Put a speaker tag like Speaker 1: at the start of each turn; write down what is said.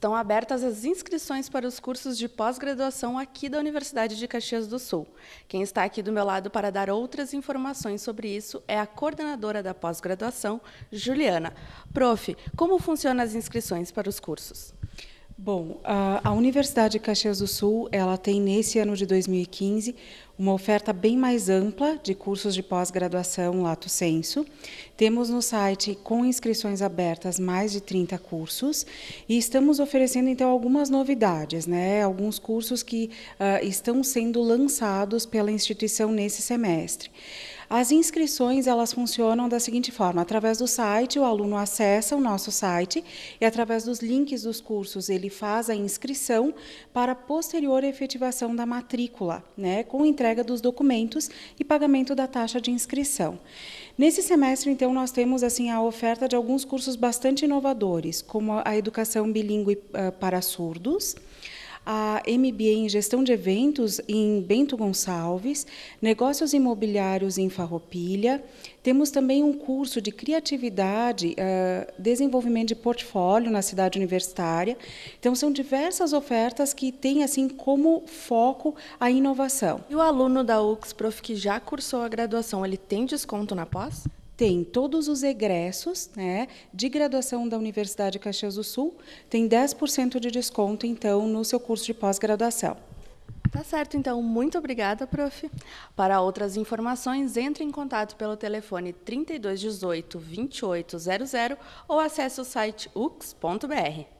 Speaker 1: Estão abertas as inscrições para os cursos de pós-graduação aqui da Universidade de Caxias do Sul. Quem está aqui do meu lado para dar outras informações sobre isso é a coordenadora da pós-graduação, Juliana. Prof, como funcionam as inscrições para os cursos?
Speaker 2: Bom, a, a Universidade Caxias do Sul, ela tem nesse ano de 2015 uma oferta bem mais ampla de cursos de pós-graduação lato senso. Temos no site com inscrições abertas mais de 30 cursos e estamos oferecendo então algumas novidades, né? Alguns cursos que uh, estão sendo lançados pela instituição nesse semestre. As inscrições elas funcionam da seguinte forma: através do site o aluno acessa o nosso site e através dos links dos cursos ele faz a inscrição para posterior efetivação da matrícula, né, com entrega dos documentos e pagamento da taxa de inscrição. Nesse semestre, então, nós temos assim a oferta de alguns cursos bastante inovadores, como a educação bilíngue ah, para surdos a MBA em Gestão de Eventos em Bento Gonçalves, Negócios Imobiliários em Farroupilha. Temos também um curso de Criatividade, uh, Desenvolvimento de Portfólio na Cidade Universitária. Então, são diversas ofertas que têm assim como foco a inovação. E o aluno da UX, prof, que já cursou a graduação, ele tem desconto na pós? tem todos os egressos né, de graduação da Universidade Caxias do Sul, tem 10% de desconto, então, no seu curso de pós-graduação. Tá certo, então. Muito
Speaker 1: obrigada, prof. Para outras informações, entre em contato pelo telefone 3218 2800 ou acesse o site ux.br.